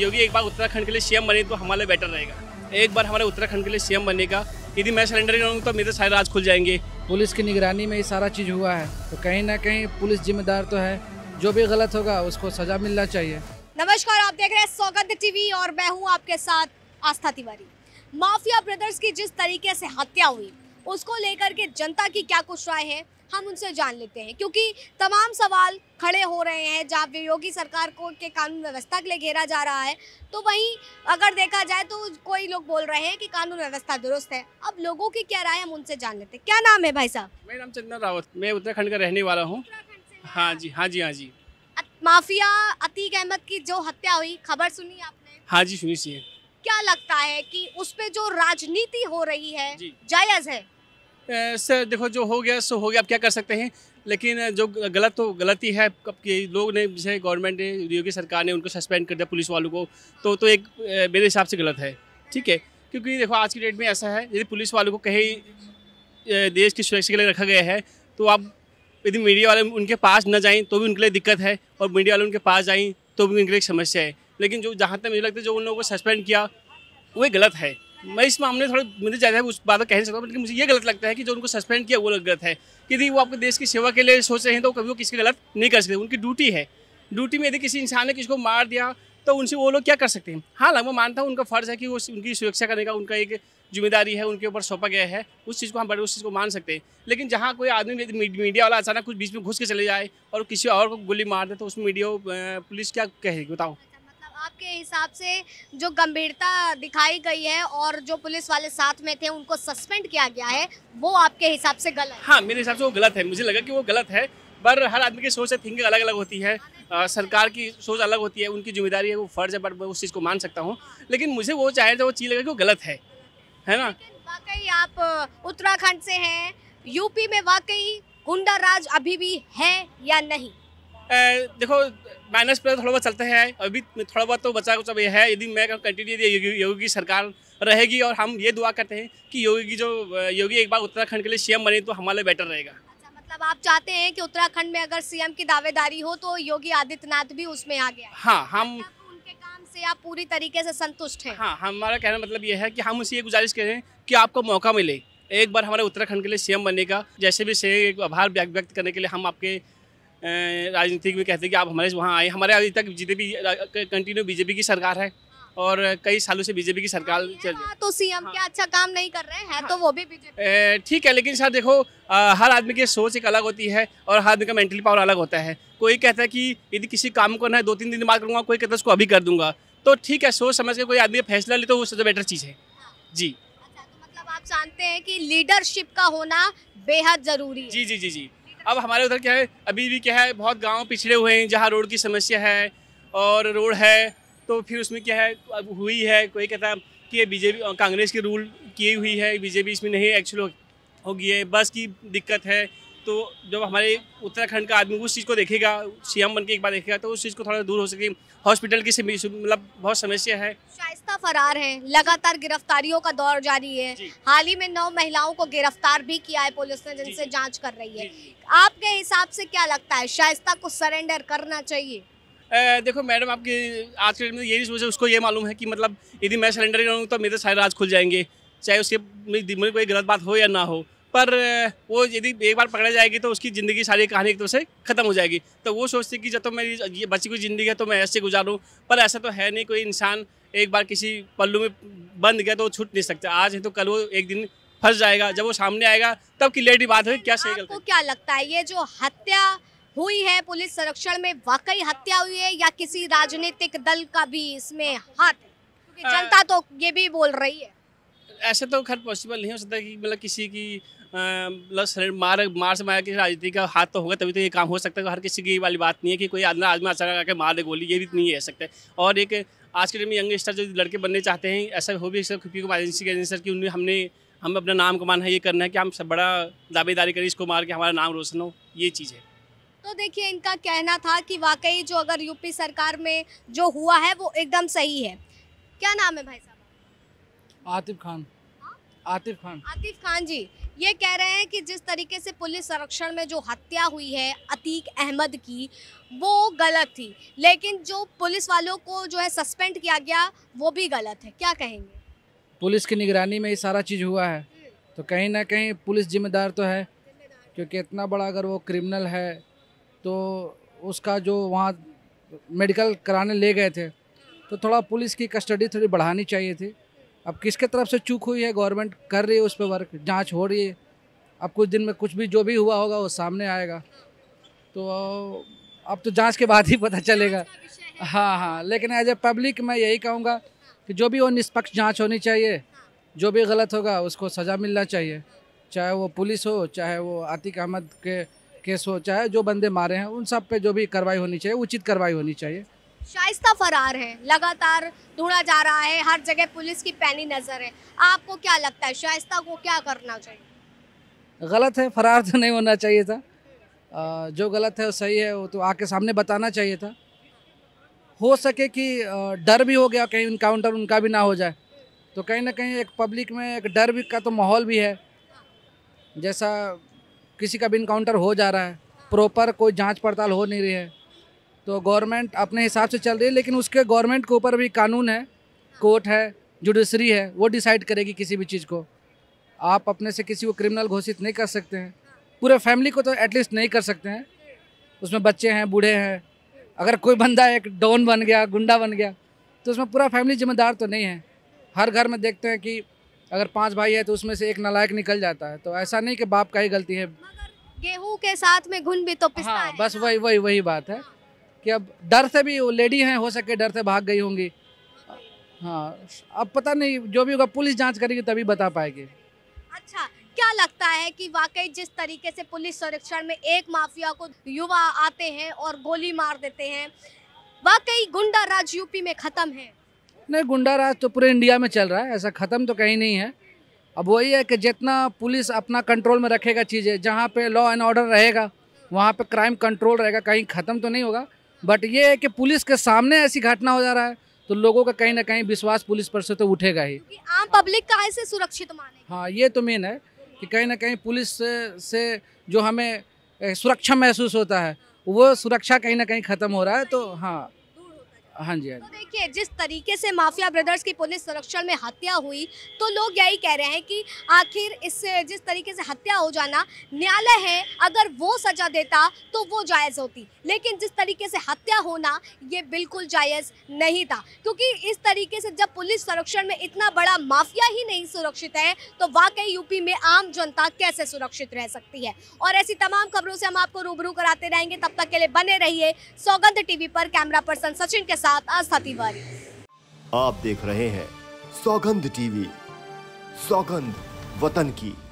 योगी एक बार उत्तराखंड के लिए सीएम बने तो हमारे बेटर रहेगा एक बार हमारे उत्तराखंड के लिए सीएम बनेगा यदि मैं सरेंडर करूँगा तो मेरे सारे राज खुल जाएंगे पुलिस की निगरानी में ये सारा चीज़ हुआ है तो कहीं ना कहीं पुलिस जिम्मेदार तो है जो भी गलत होगा उसको सजा मिलना चाहिए नमस्कार आप देख रहे हैं स्वागत टीवी और मैं हूँ आपके साथ आस्था तिवारी माफिया ब्रदर्स की जिस तरीके से हत्या हुई उसको लेकर के जनता की क्या कुछ राय है हम उनसे जान लेते हैं क्योंकि तमाम सवाल खड़े हो रहे हैं जहाँ योगी सरकार को के कानून व्यवस्था के लिए घेरा जा रहा है तो वहीं अगर देखा जाए तो कोई लोग बोल रहे हैं कि कानून व्यवस्था दुरुस्त है अब लोगों की क्या राय हम उनसे जान लेते हैं क्या नाम है भाई साहब मेरा नाम चंदन रावत मैं उत्तराखंड का रहने वाला हूँ हाँ जी हाँ जी हाँ जी माफिया अतीक अहमद की जो हत्या हुई खबर सुनी आपने हाँ जी सुनी सी क्या लगता है कि उस पर जो राजनीति हो रही है जायज है सर देखो जो हो गया सो हो गया आप क्या कर सकते हैं लेकिन जो गलत तो गलती है कि लोग ने जैसे गवर्नमेंट ने योगी सरकार ने उनको सस्पेंड कर दिया पुलिस वालों को तो तो एक मेरे हिसाब से गलत है ठीक है क्योंकि देखो आज की डेट में ऐसा है यदि पुलिस वालों को कहीं देश की सुरक्षा के लिए रखा गया है तो आप यदि मीडिया वाले उनके पास न जाएँ तो भी उनके लिए दिक्कत है और मीडिया वाले उनके पास जाएँ तो भी उनके लिए समस्या है लेकिन जो जहाँ तक मुझे लगता है जो उन लोगों को सस्पेंड किया वो गलत है मैं इस मामले में थोड़ा मुझे ज़्यादा उस बात कह नहीं सकता लेकिन मुझे ये गलत लगता है कि जो उनको सस्पेंड किया वो गलत है यदि वो आपके देश की सेवा के लिए सोच रहे हैं तो कभी वो किसी गलत नहीं कर सकते उनकी ड्यूटी है ड्यूटी में यदि किसी इंसान ने किसी को मार दिया तो उनसे वो लोग क्या कर सकते हैं हाँ मैं मानता हूँ उनका फ़र्ज़ है कि वो उनकी सुरक्षा करने का उनका एक जिम्मेदारी है उनके ऊपर सौंपा गया है उस चीज़ को हम बड़े उस चीज़ को मान सकते हैं लेकिन जहाँ कोई आदमी मीडिया वाला अचानक कुछ बीच में घुस के चले जाए और किसी और को गोली मार दे तो उसमें मीडिया पुलिस क्या कहेगी बताओ आपके हिसाब से जो गंभीरता दिखाई गई है और जो पुलिस वाले साथ में थे उनको सस्पेंड किया गया है वो आपके हिसाब से गलत है हाँ मेरे हिसाब से वो गलत है मुझे लगा कि वो गलत है पर हर आदमी की सोच है थिंकिंग अलग अलग होती है आ, सरकार की सोच अलग होती है उनकी जिम्मेदारी है वो फर्ज है पर मैं उस चीज़ को मान सकता हूँ लेकिन मुझे वो चाहे तो वो चीज़ लगा कि वो गलत है है ना वाकई आप उत्तराखंड से हैं यूपी में वाकई गुंडा राज अभी भी है या नहीं देखो माइनस पे तो थोड़ा बहुत चलते हैं अभी थोड़ा बहुत तो बचा कुछ अभी है यदि मैं कंटिन्यू योगी की सरकार रहेगी और हम ये दुआ करते हैं कि योगी की जो योगी एक बार उत्तराखंड के लिए सीएम बने तो हमारे बेटर रहेगा अच्छा, मतलब आप चाहते हैं कि उत्तराखंड में अगर सीएम की दावेदारी हो तो योगी आदित्यनाथ भी उसमें आ गया हाँ हम उनके काम से आप पूरी तरीके से संतुष्ट हैं हाँ हमारा कहना मतलब ये है कि हम उसे ये गुजारिश करें कि आपको मौका मिले एक बार हमारे उत्तराखंड के लिए सीएम बनने का जैसे भी से आभार व्यक्त करने के लिए हम आपके राजनीतिक में कहते हैं कि आप हमारे वहाँ आए हमारे अभी तक जितने भी कंटिन्यू बीजेपी की सरकार है और कई सालों से बीजेपी की सरकार चल रही है तो सीएम हाँ। क्या अच्छा काम नहीं कर रहे हैं तो वो भी बीजेपी ठीक है लेकिन सर देखो आ, हर आदमी की सोच एक अलग होती है और हर आदमी का मेंटली पावर अलग होता है कोई कहता है कि यदि किसी काम को ना दो तीन दिन बाद करूंगा कोई कहता है उसको अभी कर दूंगा तो ठीक है सोच समझ के कोई आदमी फैसला ले तो वो सबसे बेटर चीज़ है हाँ। जी अच्छा, तो मतलब आप जानते हैं कि लीडरशिप का होना बेहद जरूरी जी जी जी जी अब हमारे उधर क्या है अभी भी क्या है बहुत गाँव पिछड़े हुए हैं जहाँ रोड की समस्या है और रोड है तो फिर उसमें क्या है अब हुई है कोई कहता कि ये बीजेपी कांग्रेस की रूल की हुई है बीजेपी इसमें नहीं एक्चुअल होगी हो है बस की दिक्कत है तो जब हमारे उत्तराखंड का आदमी उस चीज़ को देखेगा सीएम बन के एक बार देखेगा तो उस चीज़ को थोड़ा दूर हो सके हॉस्पिटल की मतलब बहुत समस्या है शाइस्ता फरार हैं लगातार गिरफ्तारियों का दौर जारी है हाल ही में नौ महिलाओं को गिरफ्तार भी किया है पुलिस ने जिनसे जाँच कर रही है आपके हिसाब से क्या लगता है शाइस्ता को सरेंडर करना चाहिए ए, देखो मैडम आपकी आज के डेट में ये सोच उसको ये मालूम है कि मतलब यदि मैं सरेंडर करूँ तो मेरे सारे राज खुल जाएंगे चाहे उसके मेरे कोई गलत बात हो या ना हो पर वो यदि एक बार पकड़ा जाएगी तो उसकी ज़िंदगी सारी कहानी एक तरह से ख़त्म हो जाएगी तो वो सोचती कि जब तो मेरी ये बच्ची की ज़िंदगी है तो मैं ऐसे गुजारूँ पर ऐसा तो है नहीं कोई इंसान एक बार किसी पल्लू में बंद गया तो वो छूट नहीं सकता आज है तो कल वो एक दिन फंस जाएगा जब वो सामने आएगा तब क्लियरिटी बात हुई क्या सही क्या लगता है ये जो हत्या हुई है पुलिस संरक्षण में वाकई हत्या हुई है या किसी राजनीतिक दल का भी इसमें हाथ जनता तो ये भी बोल रही है ऐसे तो खैर पॉसिबल नहीं हो सकता कि मतलब किसी की प्लस मतलब मार मार से मार के राजनीति का हाथ तो होगा तभी तो ये काम हो सकता है हर किसी की वाली बात नहीं है कि कोई आदमी आदमी अचानक आके मार दे गोली ये भी नहीं रह सकते और एक आज के टाइम में यंगस्टर जो लड़के बनने चाहते हैं ऐसा हो भी सब क्योंकि एजेंसी के एजेंसर की उन्हें हमने हम अपना नाम कमाना है ये करना है कि हम सब बड़ा दावेदारी करें इसको मार के हमारा नाम रोशन हो ये चीज़ है तो देखिए इनका कहना था कि वाकई जो अगर यूपी सरकार में जो हुआ है वो एकदम सही है क्या नाम है भाई साहब आतिफ खान आतिफ खान आतिफ खान जी ये कह रहे हैं कि जिस तरीके से पुलिस संरक्षण में जो हत्या हुई है अतीक अहमद की वो गलत थी लेकिन जो पुलिस वालों को जो है सस्पेंड किया गया वो भी गलत है क्या कहेंगे पुलिस की निगरानी में ये सारा चीज़ हुआ है तो कहीं ना कहीं पुलिस जिम्मेदार तो है क्योंकि इतना बड़ा अगर वो क्रिमिनल है तो उसका जो वहाँ मेडिकल कराने ले गए थे तो थोड़ा पुलिस की कस्टडी थोड़ी बढ़ानी चाहिए थी अब किसके तरफ से चूक हुई है गवर्नमेंट कर रही है उस पर वर्क जांच हो रही है अब कुछ दिन में कुछ भी जो भी हुआ होगा वो सामने आएगा तो अब तो जांच के बाद ही पता चलेगा हाँ हाँ लेकिन एज ए पब्लिक मैं यही कहूँगा कि जो भी वो निष्पक्ष जाँच होनी चाहिए जो भी गलत होगा उसको सज़ा मिलना चाहिए चाहे वो पुलिस हो चाहे वो आतिक अहमद के केस हो चाहे जो बंदे मारे हैं उन सब पे जो भी कार्रवाई होनी चाहिए उचित कार्रवाई होनी चाहिए शाइस्ता फरार है लगातार ढूंढा जा रहा है हर जगह पुलिस की पैनी नज़र है आपको क्या लगता है शाइस्ता को क्या करना चाहिए गलत है फरार तो नहीं होना चाहिए था जो गलत है वो सही है वो तो आके सामने बताना चाहिए था हो सके कि डर भी हो गया कहीं इनकाउंटर उनका भी ना हो जाए तो कहीं ना कहीं एक पब्लिक में एक डर भी का तो माहौल भी है जैसा किसी का भी इनकाउंटर हो जा रहा है प्रॉपर कोई जांच पड़ताल हो नहीं रही है तो गवर्नमेंट अपने हिसाब से चल रही है लेकिन उसके गवर्नमेंट के ऊपर भी कानून है कोर्ट है जुडिशरी है वो डिसाइड करेगी किसी भी चीज़ को आप अपने से किसी को क्रिमिनल घोषित नहीं कर सकते हैं पूरे फैमिली को तो एटलीस्ट नहीं कर सकते हैं उसमें बच्चे हैं बूढ़े हैं अगर कोई बंदा एक डॉन बन गया गुंडा बन गया तो उसमें पूरा फैमिली जिम्मेदार तो नहीं है हर घर में देखते हैं कि अगर पांच भाई है तो उसमें से एक नालायक निकल जाता है तो ऐसा नहीं कि बाप का ही गलती है गेहूं के साथ में घुन भी तो पिसता हाँ, है बस वही वही वही बात है कि अब डर से भी वो लेडी हैं हो सके डर से भाग गई होंगी हाँ अब पता नहीं जो भी होगा पुलिस जांच करेगी तभी बता पाएगी अच्छा क्या लगता है कि वाकई जिस तरीके से पुलिस संरक्षण में एक माफिया को युवा आते हैं और गोली मार देते हैं वाकई गुंडा राज यूपी में ख़त्म है नहीं गुंडा राज तो पूरे इंडिया में चल रहा है ऐसा ख़त्म तो कहीं नहीं है अब वही है कि जितना पुलिस अपना कंट्रोल में रखेगा चीज़ें जहाँ पे लॉ एंड ऑर्डर रहेगा वहाँ पे क्राइम कंट्रोल रहेगा कहीं ख़त्म तो नहीं होगा बट ये है कि पुलिस के सामने ऐसी घटना हो जा रहा है तो लोगों का कहीं ना कहीं विश्वास पुलिस पर से तो उठेगा ही आम पब्लिक का ऐसे सुरक्षित माने हाँ ये तो मेन है कि कहीं ना कहीं पुलिस से जो हमें सुरक्षा महसूस होता है वो सुरक्षा कहीं ना कहीं ख़त्म हो रहा है तो हाँ हाँ जी हाँ जी तो देखिए जिस तरीके से माफिया ब्रदर्स की पुलिस संरक्षण में हत्या हुई तो लोग यही कह रहे हैं कि आखिर इस जिस तरीके से हत्या हो जाना न्यायालय है अगर वो सजा देता तो वो जायज़ होती लेकिन जिस तरीके से हत्या होना ये बिल्कुल जायज़ नहीं था क्योंकि इस तरीके से जब पुलिस संरक्षण में इतना बड़ा माफिया ही नहीं सुरक्षित है तो वाकई यूपी में आम जनता कैसे सुरक्षित रह सकती है और ऐसी तमाम खबरों से हम आपको रूबरू कराते रहेंगे तब तक के लिए बने रहिए सौगंध टीवी पर कैमरा पर्सन सचिन के साथ साथ आस्था तिवारी आप देख रहे हैं सौगंध टीवी सौगंध वतन की